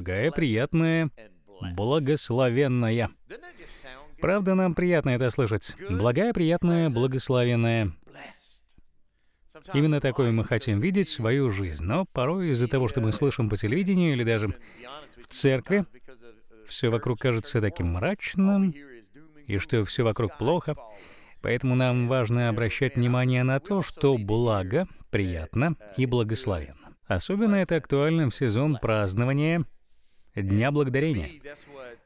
благая, приятная, благословенная. Правда, нам приятно это слышать. Благая, приятная, благословенная. Именно такое мы хотим видеть свою жизнь. Но порой из-за того, что мы слышим по телевидению или даже в церкви, все вокруг кажется таким мрачным, и что все вокруг плохо. Поэтому нам важно обращать внимание на то, что благо, приятно и благословенно. Особенно это актуально в сезон празднования Дня Благодарения.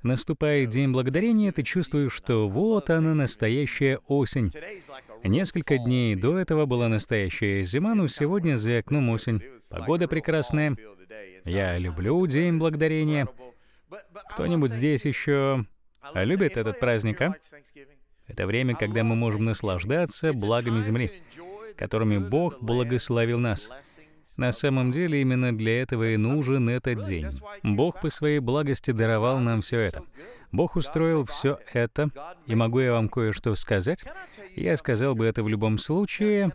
Наступает День Благодарения, ты чувствуешь, что вот она, настоящая осень. Несколько дней до этого была настоящая зима, но сегодня за окном осень. Погода прекрасная. Я люблю День Благодарения. Кто-нибудь здесь еще любит этот праздник, а? Это время, когда мы можем наслаждаться благами земли, которыми Бог благословил нас. На самом деле именно для этого и нужен этот день. Бог по своей благости даровал нам все это. Бог устроил все это, и могу я вам кое-что сказать? Я сказал бы это в любом случае,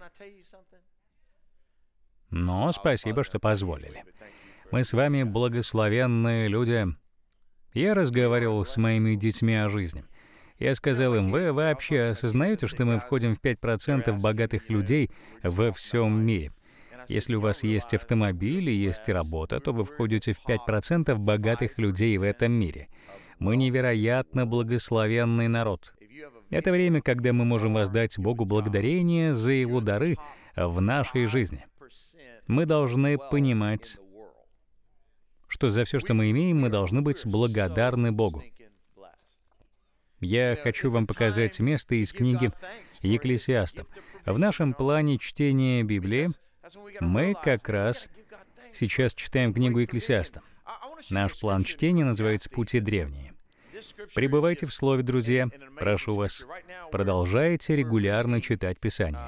но спасибо, что позволили. Мы с вами благословенные люди. Я разговаривал с моими детьми о жизни. Я сказал им, вы вообще осознаете, что мы входим в 5% богатых людей во всем мире? Если у вас есть автомобиль и есть работа, то вы входите в 5% богатых людей в этом мире. Мы невероятно благословенный народ. Это время, когда мы можем воздать Богу благодарение за Его дары в нашей жизни. Мы должны понимать, что за все, что мы имеем, мы должны быть благодарны Богу. Я хочу вам показать место из книги Екклесиастов. В нашем плане чтения Библии мы как раз сейчас читаем книгу Екклесиаста. Наш план чтения называется «Пути древние». Пребывайте в слове, друзья. Прошу вас, продолжайте регулярно читать Писание.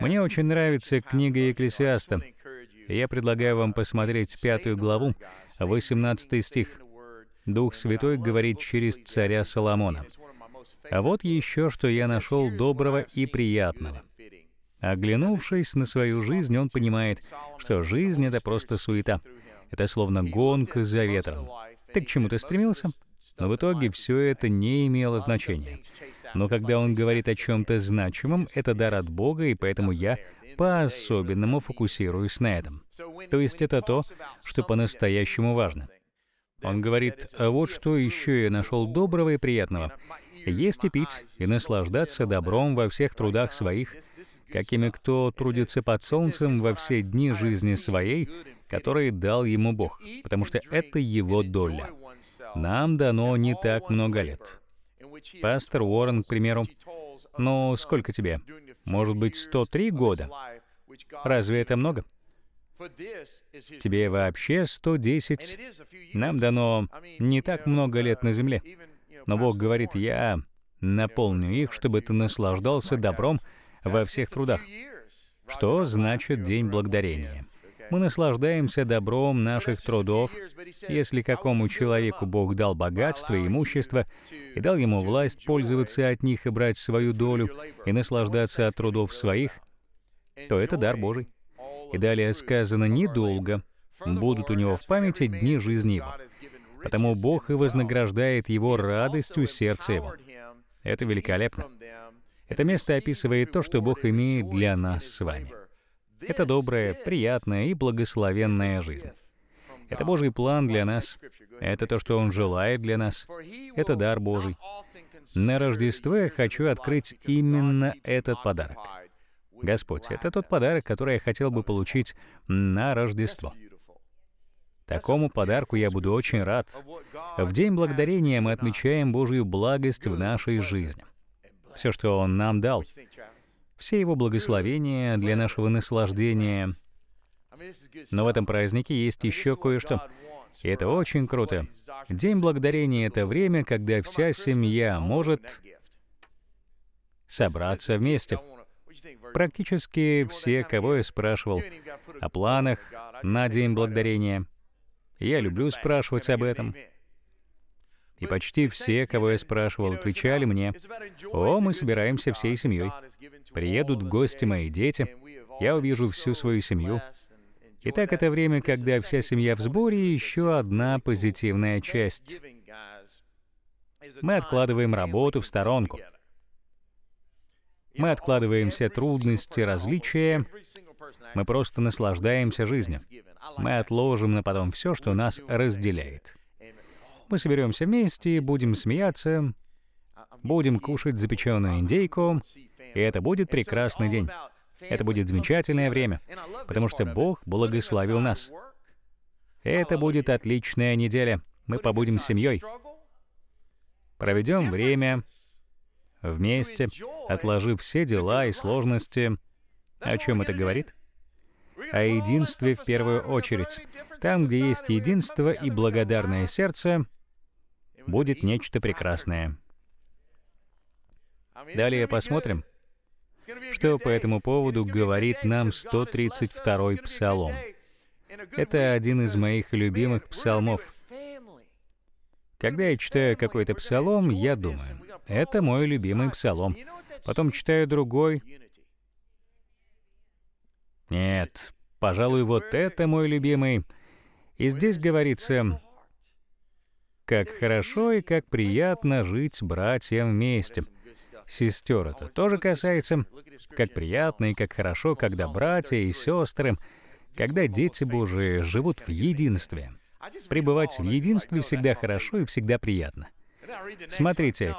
Мне очень нравится книга Екклесиаста. Я предлагаю вам посмотреть пятую главу, 18 стих. Дух Святой говорит через царя Соломона. А вот еще, что я нашел доброго и приятного — Оглянувшись на свою жизнь, он понимает, что жизнь — это просто суета. Это словно гонка за ветром. Ты к чему-то стремился, но в итоге все это не имело значения. Но когда он говорит о чем-то значимом, это дар от Бога, и поэтому я по-особенному фокусируюсь на этом. То есть это то, что по-настоящему важно. Он говорит, а вот что еще я нашел доброго и приятного. Есть и пить, и наслаждаться добром во всех трудах своих, какими кто трудится под солнцем во все дни жизни своей, которые дал ему Бог, потому что это его доля. Нам дано не так много лет. Пастор Уоррен, к примеру, ну, сколько тебе? Может быть, 103 года? Разве это много? Тебе вообще 110. Нам дано не так много лет на земле. Но Бог говорит, я наполню их, чтобы ты наслаждался добром во всех трудах. Что значит День Благодарения? Мы наслаждаемся добром наших трудов. Если какому человеку Бог дал богатство и имущество, и дал ему власть пользоваться от них и брать свою долю, и наслаждаться от трудов своих, то это дар Божий. И далее сказано «недолго будут у него в памяти дни жизни его». Потому Бог и вознаграждает его радостью сердца его. Это великолепно. Это место описывает то, что Бог имеет для нас с вами. Это добрая, приятная и благословенная жизнь. Это Божий план для нас. Это то, что Он желает для нас. Это дар Божий. На Рождество я хочу открыть именно этот подарок. Господь, это тот подарок, который я хотел бы получить на Рождество. Такому подарку я буду очень рад. В День Благодарения мы отмечаем Божью благость в нашей жизни все, что Он нам дал, все Его благословения для нашего наслаждения. Но в этом празднике есть еще кое-что. И это очень круто. День благодарения — это время, когда вся семья может собраться вместе. Практически все, кого я спрашивал о планах на День Благодарения, я люблю спрашивать об этом — и почти все, кого я спрашивал, отвечали мне, «О, мы собираемся всей семьей. Приедут в гости мои дети, я увижу всю свою семью». Итак, это время, когда вся семья в сборе, и еще одна позитивная часть. Мы откладываем работу в сторонку. Мы откладываем все трудности, различия. Мы просто наслаждаемся жизнью. Мы отложим на потом все, что нас разделяет. Мы соберемся вместе, будем смеяться, будем кушать запеченную индейку, и это будет прекрасный день. Это будет замечательное время, потому что Бог благословил нас. Это будет отличная неделя. Мы побудем семьей. Проведем время вместе, отложив все дела и сложности. О чем это говорит? О единстве в первую очередь. Там, где есть единство и благодарное сердце, будет нечто прекрасное. Далее посмотрим, что по этому поводу говорит нам 132-й псалом. Это один из моих любимых псалмов. Когда я читаю какой-то псалом, я думаю, это мой любимый псалом. Потом читаю другой. Нет, пожалуй, вот это мой любимый. И здесь говорится, как хорошо и как приятно жить с братьям вместе. Сестер это тоже касается. Как приятно и как хорошо, когда братья и сестры, когда дети Божии живут в единстве. Пребывать в единстве всегда хорошо и всегда приятно. Смотрите,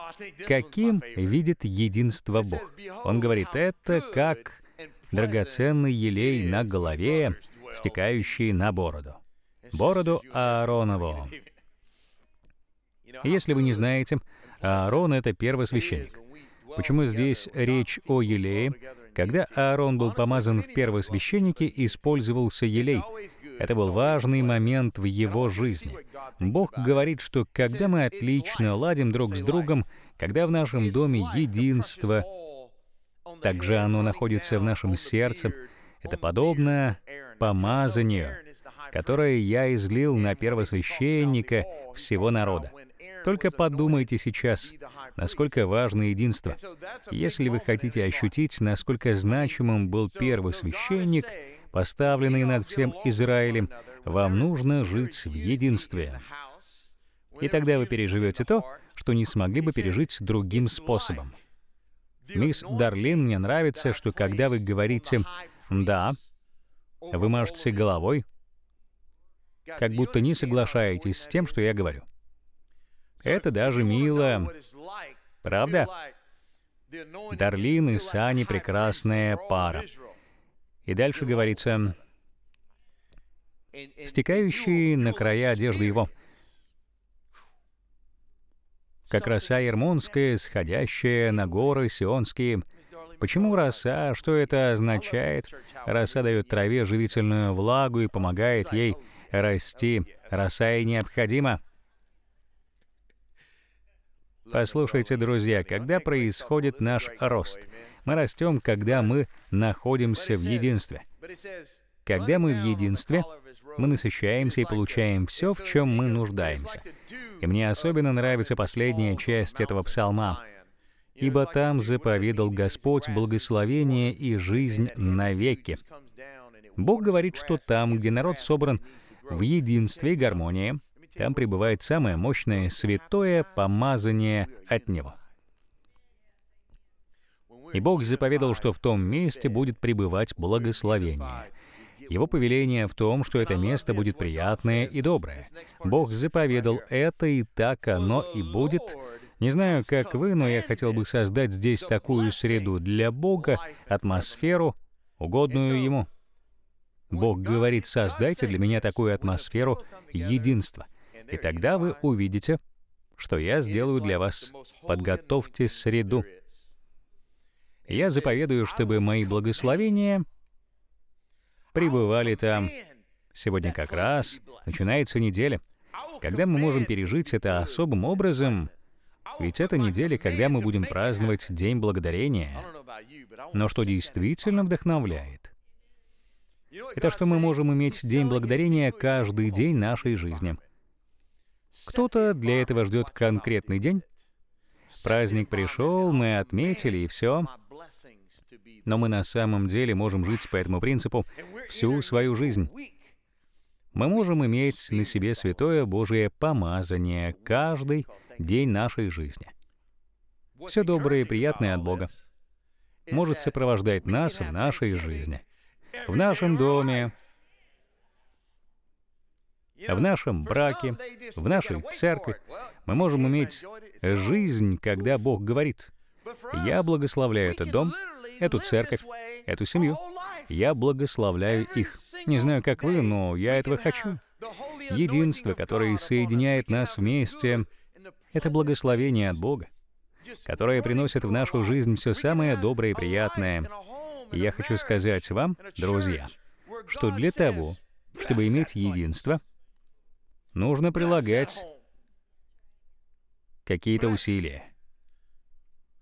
каким видит единство Бог. Он говорит, это как драгоценный елей на голове, стекающий на бороду. Бороду Ааронову. Если вы не знаете, Аарон — это первый священник. Почему здесь речь о елее? Когда Аарон был помазан в первосвященнике, использовался елей. Это был важный момент в его жизни. Бог говорит, что когда мы отлично ладим друг с другом, когда в нашем доме единство, также оно находится в нашем сердце, это подобно помазанию, которое я излил на первосвященника всего народа. Только подумайте сейчас, насколько важно единство. Если вы хотите ощутить, насколько значимым был первый священник, поставленный над всем Израилем, вам нужно жить в единстве. И тогда вы переживете то, что не смогли бы пережить другим способом. Мисс Дарлин, мне нравится, что когда вы говорите «да», вы мажете головой, как будто не соглашаетесь с тем, что я говорю. Это даже мило. Правда? Дарлин и Сани — прекрасная пара. И дальше говорится, стекающие на края одежды его, как роса ермонская, сходящая на горы сионские. Почему роса? Что это означает? Роса дает траве живительную влагу и помогает ей расти. Роса и необходима. Послушайте, друзья, когда происходит наш рост? Мы растем, когда мы находимся в единстве. Когда мы в единстве, мы насыщаемся и получаем все, в чем мы нуждаемся. И мне особенно нравится последняя часть этого псалма. «Ибо там заповедал Господь благословение и жизнь навеки». Бог говорит, что там, где народ собран в единстве и гармонии, там пребывает самое мощное святое помазание от Него. И Бог заповедал, что в том месте будет пребывать благословение. Его повеление в том, что это место будет приятное и доброе. Бог заповедал это, и так оно и будет. Не знаю, как вы, но я хотел бы создать здесь такую среду для Бога, атмосферу, угодную Ему. Бог говорит, создайте для меня такую атмосферу единства. И тогда вы увидите, что я сделаю для вас. Подготовьте среду. Я заповедую, чтобы мои благословения пребывали там. Сегодня как раз начинается неделя, когда мы можем пережить это особым образом, ведь это неделя, когда мы будем праздновать День Благодарения. Но что действительно вдохновляет? Это что мы можем иметь День Благодарения каждый день нашей жизни. Кто-то для этого ждет конкретный день. Праздник пришел, мы отметили, и все. Но мы на самом деле можем жить по этому принципу всю свою жизнь. Мы можем иметь на себе святое Божие помазание каждый день нашей жизни. Все доброе и приятное от Бога может сопровождать нас в нашей жизни, в нашем доме, в нашем браке, в нашей церкви мы можем иметь э, жизнь, когда Бог говорит, «Я благословляю этот дом, эту церковь, эту семью. Я благословляю их». Не знаю, как вы, но я этого хочу. Единство, которое соединяет нас вместе, это благословение от Бога, которое приносит в нашу жизнь все самое доброе и приятное. И я хочу сказать вам, друзья, что для того, чтобы иметь единство, нужно прилагать какие-то усилия.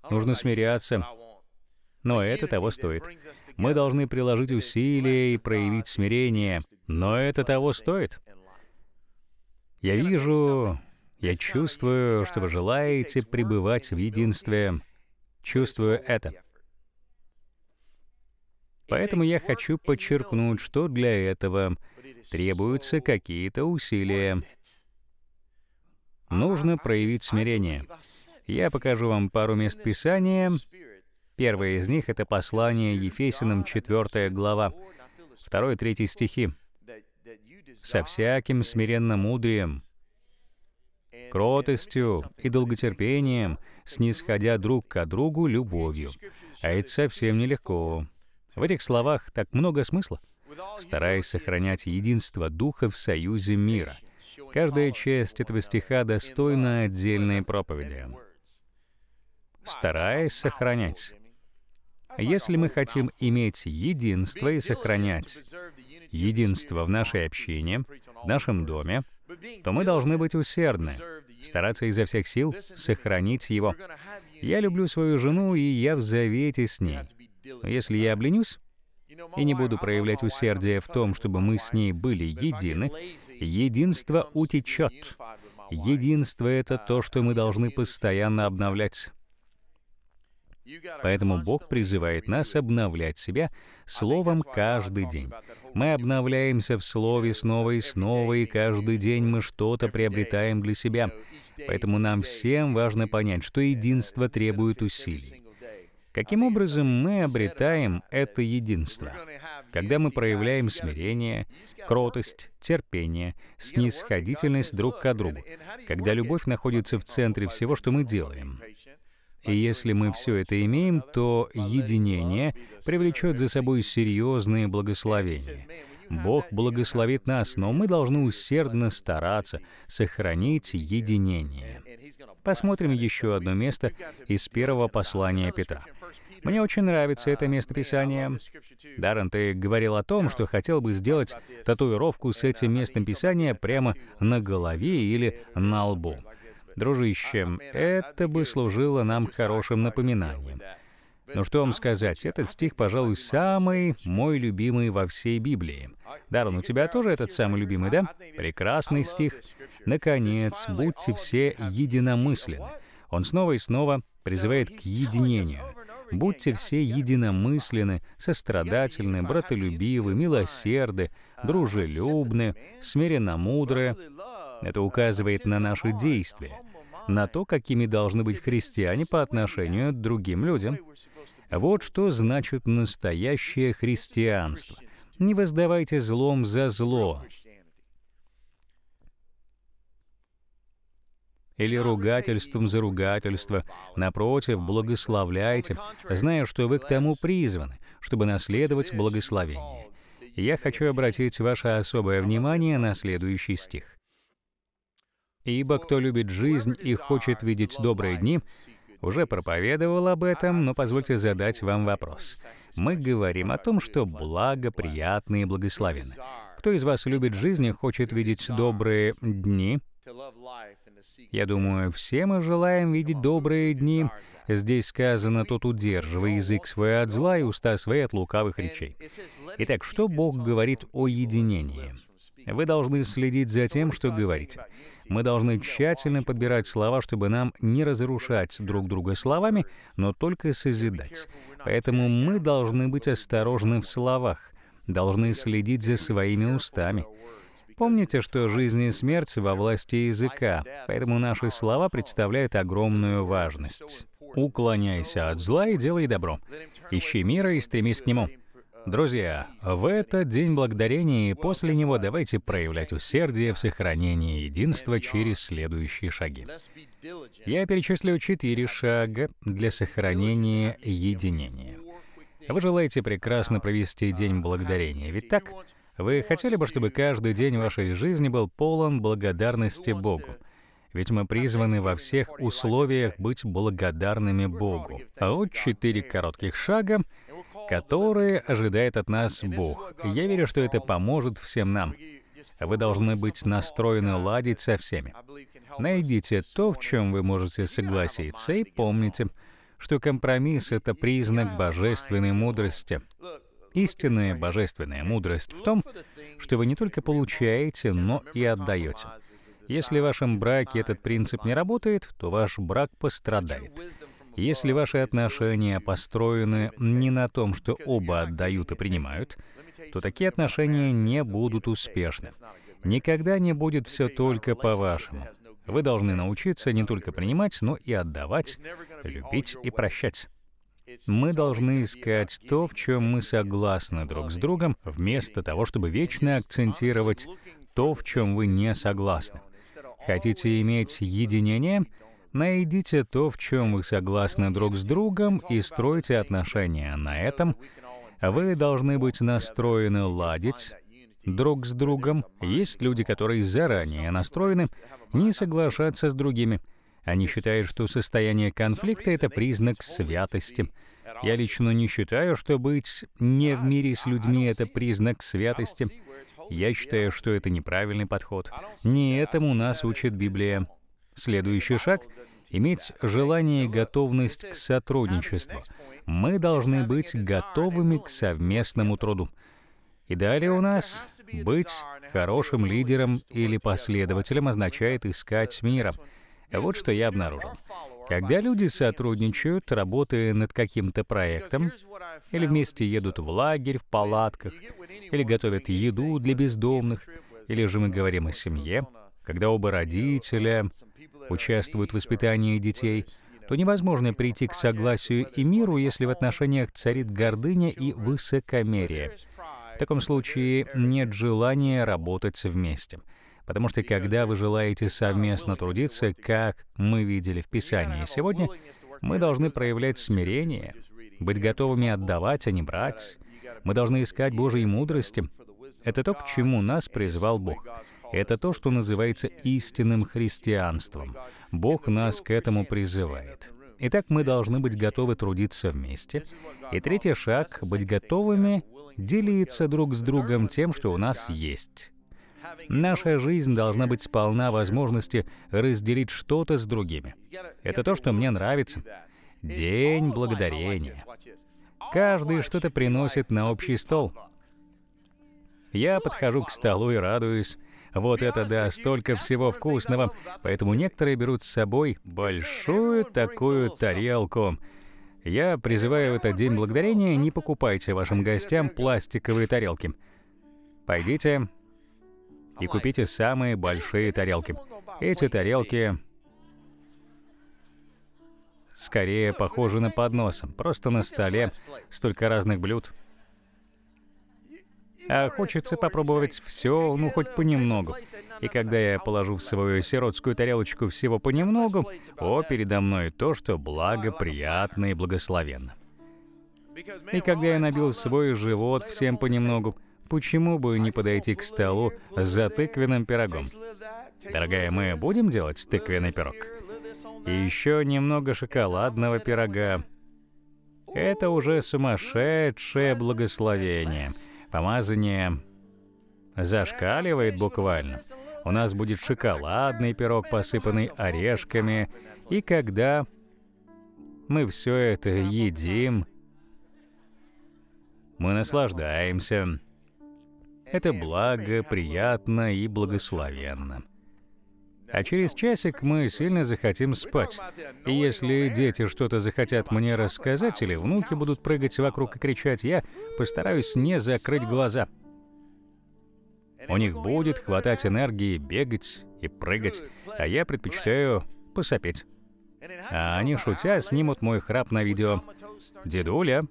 Нужно смиряться. Но это того стоит. Мы должны приложить усилия и проявить смирение. Но это того стоит. Я вижу, я чувствую, что вы желаете пребывать в единстве. Чувствую это. Поэтому я хочу подчеркнуть, что для этого — требуются какие-то усилия. Нужно проявить смирение. Я покажу вам пару мест Писания. Первое из них — это послание Ефесиным, 4 глава, 2-3 стихи. «Со всяким смиренно мудрием, кротостью и долготерпением, снисходя друг к другу любовью». А это совсем нелегко. В этих словах так много смысла стараясь сохранять единство Духа в союзе мира. Каждая часть этого стиха достойна отдельной проповеди. Стараясь сохранять. Если мы хотим иметь единство и сохранять единство в нашей общине, в нашем доме, то мы должны быть усердны, стараться изо всех сил сохранить его. Я люблю свою жену, и я в завете с ней. Но если я обленюсь, и не буду проявлять усердие в том, чтобы мы с ней были едины, единство утечет. Единство — это то, что мы должны постоянно обновлять. Поэтому Бог призывает нас обновлять себя Словом каждый день. Мы обновляемся в Слове снова и снова, и каждый день мы что-то приобретаем для себя. Поэтому нам всем важно понять, что единство требует усилий. Каким образом мы обретаем это единство? Когда мы проявляем смирение, кротость, терпение, снисходительность друг к другу. Когда любовь находится в центре всего, что мы делаем. И если мы все это имеем, то единение привлечет за собой серьезные благословения. Бог благословит нас, но мы должны усердно стараться сохранить единение. Посмотрим еще одно место из первого послания Петра. Мне очень нравится это местописание. Даррен, ты говорил о том, что хотел бы сделать татуировку с этим местом писания прямо на голове или на лбу. Дружище, это бы служило нам хорошим напоминанием. Но что вам сказать, этот стих, пожалуй, самый мой любимый во всей Библии. Даррен, у тебя тоже этот самый любимый, да? Прекрасный стих. «Наконец, будьте все единомысленны». Он снова и снова призывает к единению. «Будьте все единомысленны, сострадательны, братолюбивы, милосерды, дружелюбны, смиренно мудры». Это указывает на наши действия — на то, какими должны быть христиане по отношению к другим людям. Вот что значит настоящее христианство. Не воздавайте злом за зло. или ругательством за ругательство. Напротив, благословляйте, зная, что вы к тому призваны, чтобы наследовать благословение. Я хочу обратить ваше особое внимание на следующий стих. Ибо кто любит жизнь и хочет видеть добрые дни, уже проповедовал об этом, но позвольте задать вам вопрос. Мы говорим о том, что благо, приятно и благословенно. Кто из вас любит жизнь и хочет видеть добрые дни? Я думаю, все мы желаем видеть добрые дни. Здесь сказано, тот удерживай язык свой от зла и уста свои от лукавых речей. Итак, что Бог говорит о единении? Вы должны следить за тем, что говорите. Мы должны тщательно подбирать слова, чтобы нам не разрушать друг друга словами, но только созидать. Поэтому мы должны быть осторожны в словах, должны следить за своими устами. Помните, что жизнь и смерть во власти языка, поэтому наши слова представляют огромную важность. Уклоняйся от зла и делай добро. Ищи мира и стремись к нему. Друзья, в этот день благодарения и после него давайте проявлять усердие в сохранении единства через следующие шаги. Я перечислю четыре шага для сохранения единения. Вы желаете прекрасно провести день благодарения, ведь так? Вы хотели бы, чтобы каждый день вашей жизни был полон благодарности Богу? Ведь мы призваны во всех условиях быть благодарными Богу. А вот четыре коротких шага — которые ожидает от нас Бог. Я верю, что это поможет всем нам. Вы должны быть настроены ладить со всеми. Найдите то, в чем вы можете согласиться, и помните, что компромисс — это признак божественной мудрости. Истинная божественная мудрость в том, что вы не только получаете, но и отдаете. Если в вашем браке этот принцип не работает, то ваш брак пострадает. Если ваши отношения построены не на том, что оба отдают и принимают, то такие отношения не будут успешны. Никогда не будет все только по-вашему. Вы должны научиться не только принимать, но и отдавать, любить и прощать. Мы должны искать то, в чем мы согласны друг с другом, вместо того, чтобы вечно акцентировать то, в чем вы не согласны. Хотите иметь единение? Найдите то, в чем вы согласны друг с другом, и стройте отношения на этом. Вы должны быть настроены ладить друг с другом. Есть люди, которые заранее настроены не соглашаться с другими. Они считают, что состояние конфликта — это признак святости. Я лично не считаю, что быть не в мире с людьми — это признак святости. Я считаю, что это неправильный подход. Не этому нас учит Библия. Следующий шаг — иметь желание и готовность к сотрудничеству. Мы должны быть готовыми к совместному труду. И далее у нас быть хорошим лидером или последователем означает искать мира. Вот что я обнаружил. Когда люди сотрудничают, работая над каким-то проектом, или вместе едут в лагерь, в палатках, или готовят еду для бездомных, или же мы говорим о семье, когда оба родителя участвуют в воспитании детей, то невозможно прийти к согласию и миру, если в отношениях царит гордыня и высокомерие. В таком случае нет желания работать вместе. Потому что когда вы желаете совместно трудиться, как мы видели в Писании сегодня, мы должны проявлять смирение, быть готовыми отдавать, а не брать. Мы должны искать Божьей мудрости. Это то, к чему нас призвал Бог. Это то, что называется истинным христианством. Бог нас к этому призывает. Итак, мы должны быть готовы трудиться вместе. И третий шаг — быть готовыми делиться друг с другом тем, что у нас есть. Наша жизнь должна быть полна возможности разделить что-то с другими. Это то, что мне нравится. День благодарения. Каждый что-то приносит на общий стол. Я подхожу к столу и радуюсь, вот это да, столько всего вкусного. Поэтому некоторые берут с собой большую такую тарелку. Я призываю в этот день благодарения не покупайте вашим гостям пластиковые тарелки. Пойдите и купите самые большие тарелки. Эти тарелки скорее похожи на подносом, просто на столе столько разных блюд а хочется попробовать все, ну, хоть понемногу. И когда я положу в свою сиротскую тарелочку всего понемногу, о, передо мной то, что благоприятно и благословенно. И когда я набил свой живот всем понемногу, почему бы не подойти к столу за тыквенным пирогом? Дорогая, мы будем делать тыквенный пирог? И еще немного шоколадного пирога. Это уже сумасшедшее благословение. Помазание зашкаливает буквально. У нас будет шоколадный пирог, посыпанный орешками. И когда мы все это едим, мы наслаждаемся. Это благо, приятно и благословенно. А через часик мы сильно захотим спать. И если дети что-то захотят мне рассказать или внуки будут прыгать вокруг и кричать, я постараюсь не закрыть глаза. У них будет хватать энергии бегать и прыгать, а я предпочитаю посопеть. А они, шутя, снимут мой храп на видео. «Дедуля,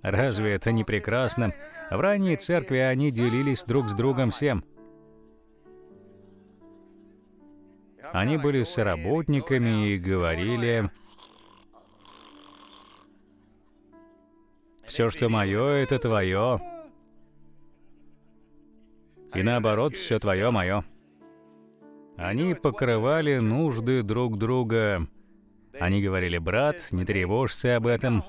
Разве это не прекрасно? В ранней церкви они делились друг с другом всем. Они были соработниками и говорили, «Все, что мое, это твое». И наоборот, все твое мое. Они покрывали нужды друг друга. Они говорили, брат, не тревожься об этом.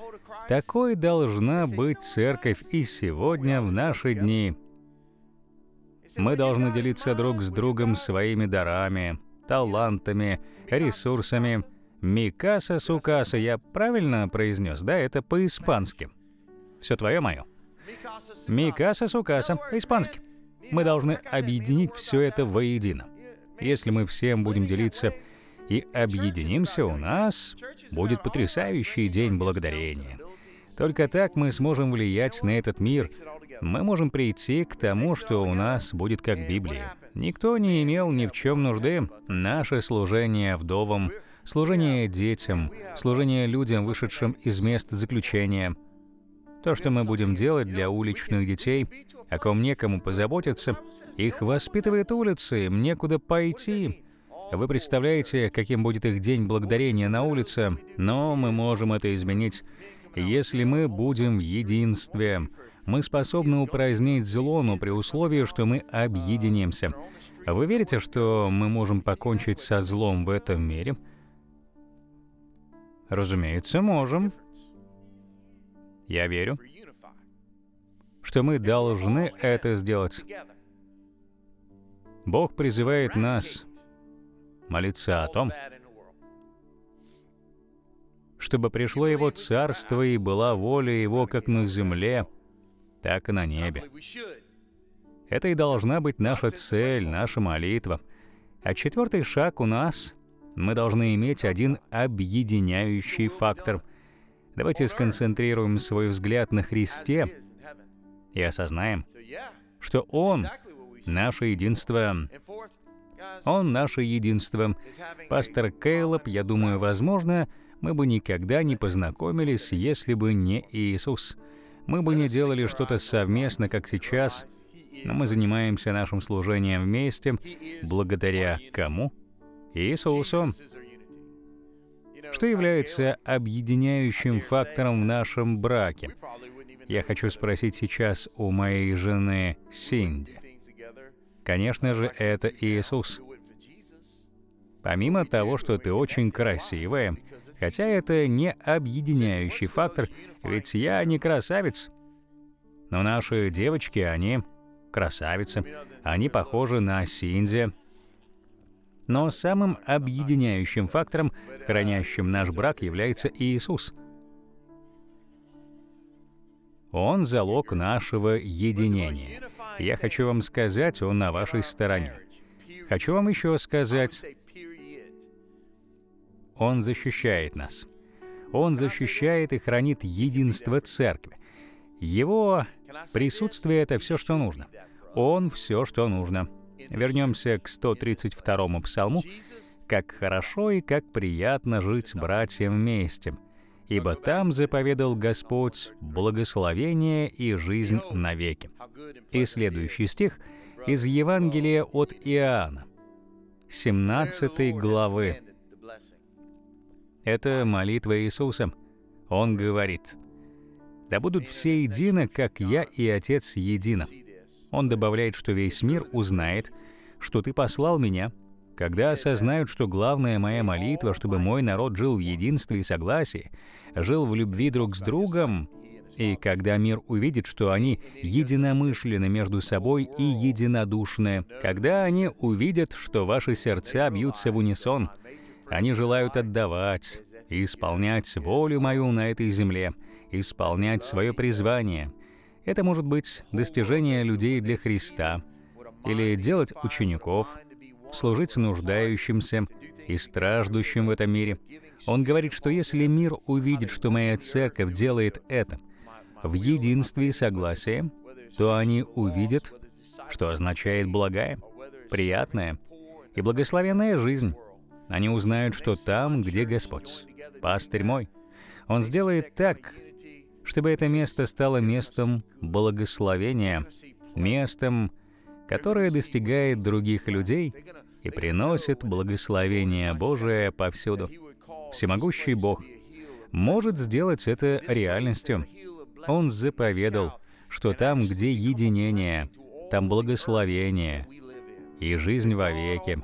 Такой должна быть церковь и сегодня, в наши дни. Мы должны делиться друг с другом своими дарами, талантами, ресурсами. Микаса Сукаса, я правильно произнес, да? Это по-испански. Все твое мое. Микаса Сукаса, по-испански. Мы должны объединить все это воедино. Если мы всем будем делиться и объединимся, у нас будет потрясающий день благодарения. Только так мы сможем влиять на этот мир. Мы можем прийти к тому, что у нас будет как Библия. Никто не имел ни в чем нужды. Наше служение вдовам, служение детям, служение людям, вышедшим из мест заключения — то, что мы будем делать для уличных детей, о ком некому позаботиться, их воспитывает улицы, им некуда пойти. Вы представляете, каким будет их день благодарения на улице, но мы можем это изменить. Если мы будем в единстве, мы способны упразднить зло, но при условии, что мы объединимся. Вы верите, что мы можем покончить со злом в этом мире? Разумеется, можем. Я верю, что мы должны это сделать. Бог призывает нас молиться о том, чтобы пришло Его Царство и была воля Его как на земле, так и на небе. Это и должна быть наша цель, наша молитва. А четвертый шаг у нас — мы должны иметь один объединяющий фактор. Давайте сконцентрируем свой взгляд на Христе и осознаем, что Он — наше единство. Он — наше единство. Пастор Кейлоп, я думаю, возможно, — мы бы никогда не познакомились, если бы не Иисус. Мы бы не делали что-то совместно, как сейчас, но мы занимаемся нашим служением вместе благодаря кому? Иисусу. Что является объединяющим фактором в нашем браке? Я хочу спросить сейчас у моей жены Синди. Конечно же, это Иисус. Помимо того, что ты очень красивая, Хотя это не объединяющий фактор, ведь я не красавец. Но наши девочки, они красавицы, они похожи на Синди. Но самым объединяющим фактором, хранящим наш брак, является Иисус. Он залог нашего единения. Я хочу вам сказать, он на вашей стороне. Хочу вам еще сказать, он защищает нас. Он защищает и хранит единство церкви. Его присутствие — это все, что нужно. Он — все, что нужно. Вернемся к 132-му псалму. «Как хорошо и как приятно жить с братьям вместе, ибо там заповедал Господь благословение и жизнь навеки». И следующий стих из Евангелия от Иоанна, 17 главы, это молитва Иисуса. Он говорит, «Да будут все едины, как я и Отец едино». Он добавляет, что весь мир узнает, что ты послал меня, когда осознают, что главная моя молитва, чтобы мой народ жил в единстве и согласии, жил в любви друг с другом, и когда мир увидит, что они единомышленны между собой и единодушны, когда они увидят, что ваши сердца бьются в унисон, они желают отдавать и исполнять волю мою на этой земле, исполнять свое призвание. Это может быть достижение людей для Христа, или делать учеников, служить нуждающимся и страждущим в этом мире. Он говорит, что если мир увидит, что моя церковь делает это в единстве и согласии, то они увидят, что означает благая, приятная и благословенная жизнь, они узнают, что там, где Господь, пастырь мой, Он сделает так, чтобы это место стало местом благословения, местом, которое достигает других людей и приносит благословение Божие повсюду. Всемогущий Бог может сделать это реальностью. Он заповедал, что там, где единение, там благословение и жизнь вовеки.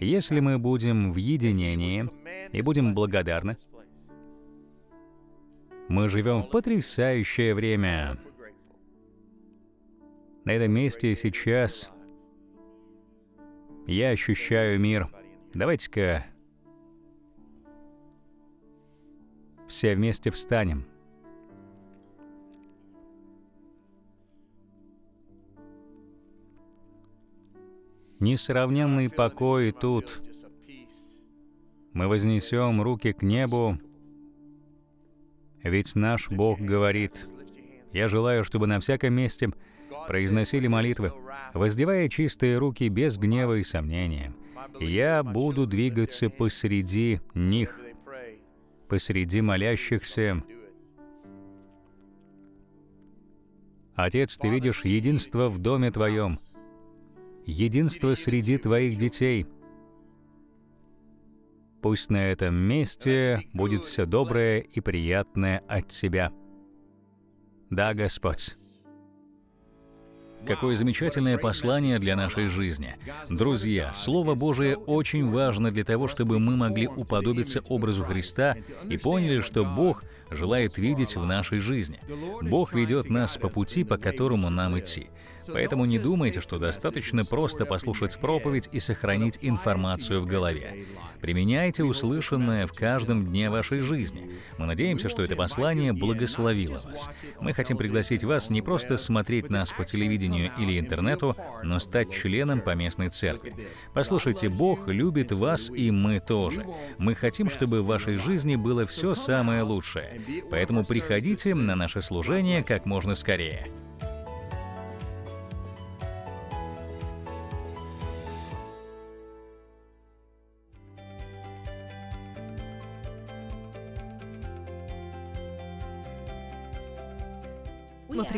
Если мы будем в единении и будем благодарны, мы живем в потрясающее время. На этом месте сейчас я ощущаю мир. Давайте-ка все вместе встанем. несравненный покой тут. Мы вознесем руки к небу, ведь наш Бог говорит, «Я желаю, чтобы на всяком месте произносили молитвы, воздевая чистые руки без гнева и сомнения. Я буду двигаться посреди них, посреди молящихся». «Отец, ты видишь единство в доме твоем, единство среди твоих детей. Пусть на этом месте будет все доброе и приятное от Тебя. Да, Господь. Какое замечательное послание для нашей жизни. Друзья, Слово Божие очень важно для того, чтобы мы могли уподобиться образу Христа и поняли, что Бог желает видеть в нашей жизни. Бог ведет нас по пути, по которому нам идти. Поэтому не думайте, что достаточно просто послушать проповедь и сохранить информацию в голове. Применяйте услышанное в каждом дне вашей жизни. Мы надеемся, что это послание благословило вас. Мы хотим пригласить вас не просто смотреть нас по телевидению или интернету, но стать членом поместной церкви. Послушайте, Бог любит вас, и мы тоже. Мы хотим, чтобы в вашей жизни было все самое лучшее. Поэтому приходите на наше служение как можно скорее.